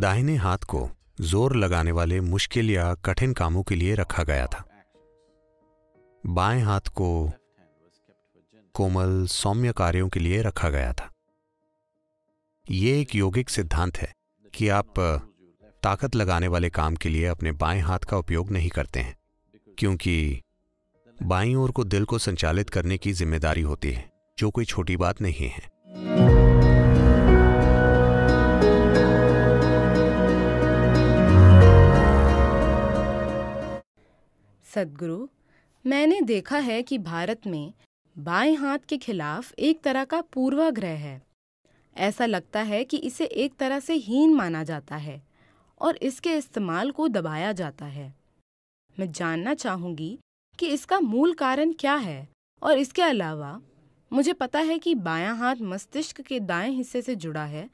दाहिने हाथ को जोर लगाने वाले मुश्किल या कठिन कामों के लिए रखा गया था बाएं हाथ को कोमल सौम्य कार्यों के लिए रखा गया था यह एक योगिक सिद्धांत है कि आप ताकत लगाने वाले काम के लिए अपने बाएं हाथ का उपयोग नहीं करते हैं क्योंकि बाईं ओर को दिल को संचालित करने की जिम्मेदारी होती है जो कोई छोटी बात नहीं है सदगुरु मैंने देखा है कि भारत में बाएं हाथ के खिलाफ एक तरह का पूर्वाग्रह है ऐसा लगता है कि इसे एक तरह से हीन माना जाता है और इसके इस्तेमाल को दबाया जाता है मैं जानना चाहूंगी कि इसका मूल कारण क्या है और इसके अलावा मुझे पता है कि बायां हाथ मस्तिष्क के दाएं हिस्से से जुड़ा है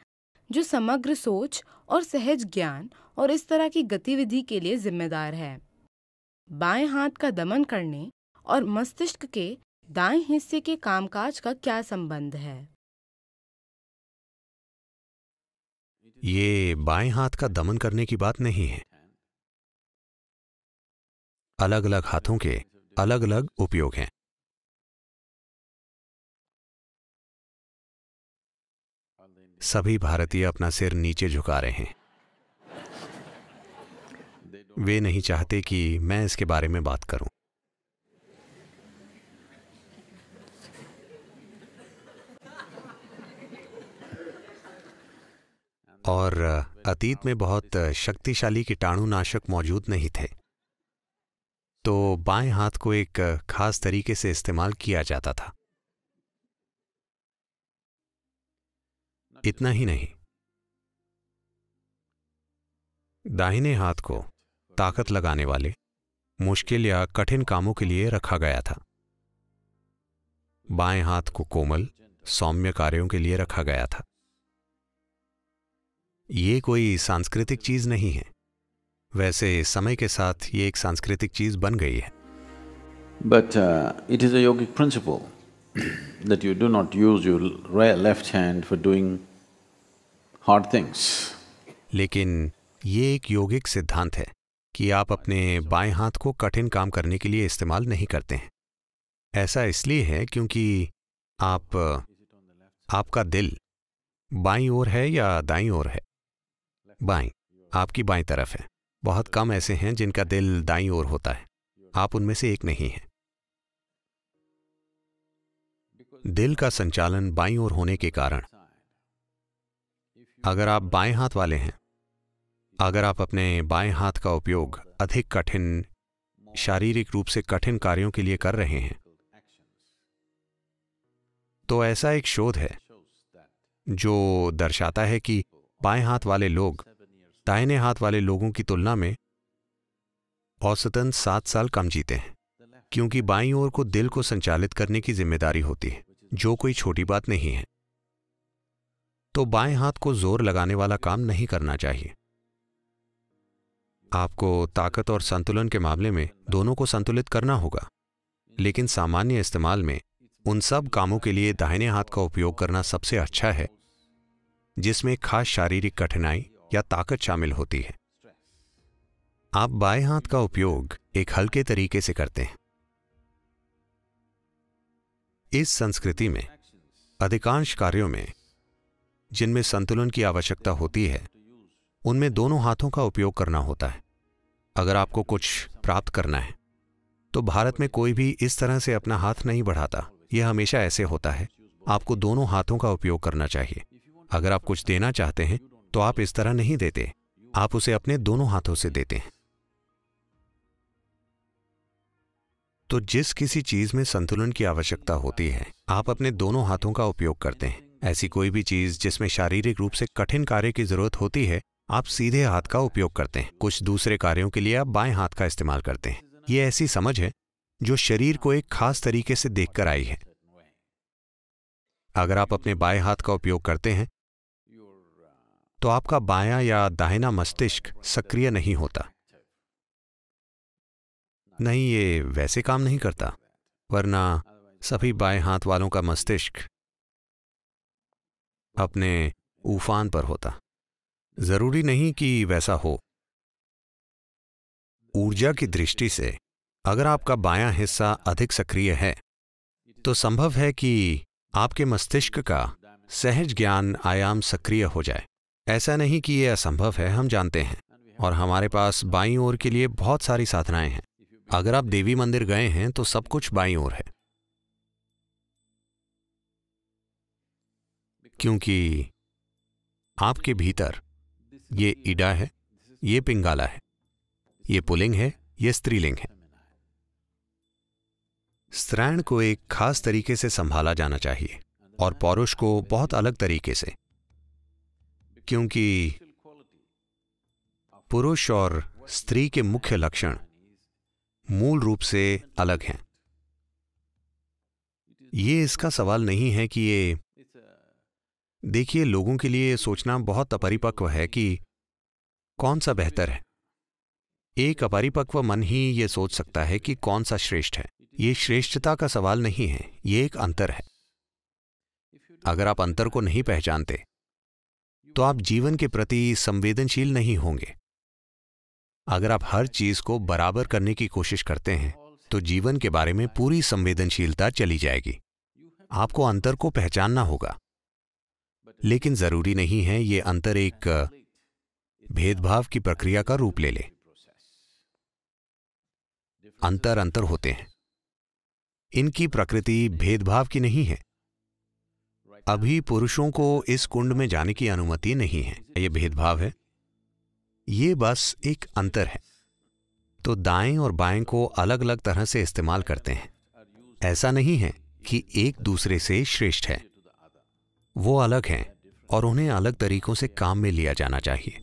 जो समग्र सोच और सहज ज्ञान और इस तरह की गतिविधि के लिए जिम्मेदार है बाएं हाथ का दमन करने और मस्तिष्क के दाएं हिस्से के कामकाज का क्या संबंध है ये बाएं हाथ का दमन करने की बात नहीं है अलग अलग हाथों के अलग अलग उपयोग हैं सभी भारतीय अपना सिर नीचे झुका रहे हैं वे नहीं चाहते कि मैं इसके बारे में बात करूं। और अतीत में बहुत शक्तिशाली कीटाणुनाशक मौजूद नहीं थे तो बाएं हाथ को एक खास तरीके से इस्तेमाल किया जाता था इतना ही नहीं दाहिने हाथ को ताकत लगाने वाले मुश्किल या कठिन कामों के लिए रखा गया था बाएं हाथ को कोमल सौम्य कार्यों के लिए रखा गया था ये कोई सांस्कृतिक चीज नहीं है वैसे समय के साथ ये एक सांस्कृतिक चीज बन गई है but it is a big principle that you do not use your left hand for doing hard things लेकिन ये एक योगिक सिद्धांत है कि आप अपने बाएं हाथ को कठिन काम करने के लिए इस्तेमाल नहीं करते हैं ऐसा इसलिए है क्योंकि आप आपका दिल बाई ओर है या दाई ओर है बाई आपकी बाई तरफ है बहुत कम ऐसे हैं जिनका दिल दाई ओर होता है आप उनमें से एक नहीं हैं दिल का संचालन बाई ओर होने के कारण अगर आप बाएं हाथ वाले हैं अगर आप अपने बाएं हाथ का उपयोग अधिक कठिन शारीरिक रूप से कठिन कार्यों के लिए कर रहे हैं तो ऐसा एक शोध है जो दर्शाता है कि बाएं हाथ वाले लोग दाहिने हाथ वाले लोगों की तुलना में औसतन सात साल कम जीते हैं क्योंकि बाईं ओर को दिल को संचालित करने की जिम्मेदारी होती है जो कोई छोटी बात नहीं है तो बाएं हाथ को जोर लगाने वाला काम नहीं करना चाहिए आपको ताकत और संतुलन के मामले में दोनों को संतुलित करना होगा लेकिन सामान्य इस्तेमाल में उन सब कामों के लिए दाहिने हाथ का उपयोग करना सबसे अच्छा है जिसमें खास शारीरिक कठिनाई या ताकत शामिल होती है आप बाएं हाथ का उपयोग एक हल्के तरीके से करते हैं इस संस्कृति में अधिकांश कार्यों में जिनमें संतुलन की आवश्यकता होती है उनमें दोनों हाथों का उपयोग करना होता है अगर आपको कुछ प्राप्त करना है तो भारत में कोई भी इस तरह से अपना हाथ नहीं बढ़ाता यह हमेशा ऐसे होता है आपको दोनों हाथों का उपयोग करना चाहिए अगर आप कुछ देना चाहते हैं तो आप इस तरह नहीं देते आप उसे अपने दोनों हाथों से देते हैं तो जिस किसी चीज में संतुलन की आवश्यकता होती है आप अपने दोनों हाथों का उपयोग करते हैं ऐसी कोई भी चीज जिसमें शारीरिक रूप से कठिन कार्य की जरूरत होती है आप सीधे हाथ का उपयोग करते हैं कुछ दूसरे कार्यों के लिए आप बाएं हाथ का इस्तेमाल करते हैं ये ऐसी समझ है जो शरीर को एक खास तरीके से देखकर आई है अगर आप अपने बाएं हाथ का उपयोग करते हैं तो आपका बाया या दाहिना मस्तिष्क सक्रिय नहीं होता नहीं ये वैसे काम नहीं करता वरना सभी बाएं हाथ वालों का मस्तिष्क अपने उफान पर होता जरूरी नहीं कि वैसा हो ऊर्जा की दृष्टि से अगर आपका बायां हिस्सा अधिक सक्रिय है तो संभव है कि आपके मस्तिष्क का सहज ज्ञान आयाम सक्रिय हो जाए ऐसा नहीं कि यह असंभव है हम जानते हैं और हमारे पास बाई ओर के लिए बहुत सारी साधनाएं हैं अगर आप देवी मंदिर गए हैं तो सब कुछ बाई ओर है क्योंकि आपके भीतर ये ईडा है ये पिंगाला है ये पुलिंग है ये स्त्रीलिंग है स्त्रैण को एक खास तरीके से संभाला जाना चाहिए और पौरुष को बहुत अलग तरीके से क्योंकि पुरुष और स्त्री के मुख्य लक्षण मूल रूप से अलग हैं ये इसका सवाल नहीं है कि ये देखिए लोगों के लिए सोचना बहुत अपरिपक्व है कि कौन सा बेहतर है एक अपरिपक्व मन ही ये सोच सकता है कि कौन सा श्रेष्ठ है ये श्रेष्ठता का सवाल नहीं है ये एक अंतर है अगर आप अंतर को नहीं पहचानते तो आप जीवन के प्रति संवेदनशील नहीं होंगे अगर आप हर चीज को बराबर करने की कोशिश करते हैं तो जीवन के बारे में पूरी संवेदनशीलता चली जाएगी आपको अंतर को पहचानना होगा लेकिन जरूरी नहीं है ये अंतर एक भेदभाव की प्रक्रिया का रूप ले ले अंतर अंतर होते हैं इनकी प्रकृति भेदभाव की नहीं है अभी पुरुषों को इस कुंड में जाने की अनुमति नहीं है यह भेदभाव है ये बस एक अंतर है तो दाएं और बाएं को अलग अलग तरह से इस्तेमाल करते हैं ऐसा नहीं है कि एक दूसरे से श्रेष्ठ है वो अलग हैं और उन्हें अलग तरीकों से काम में लिया जाना चाहिए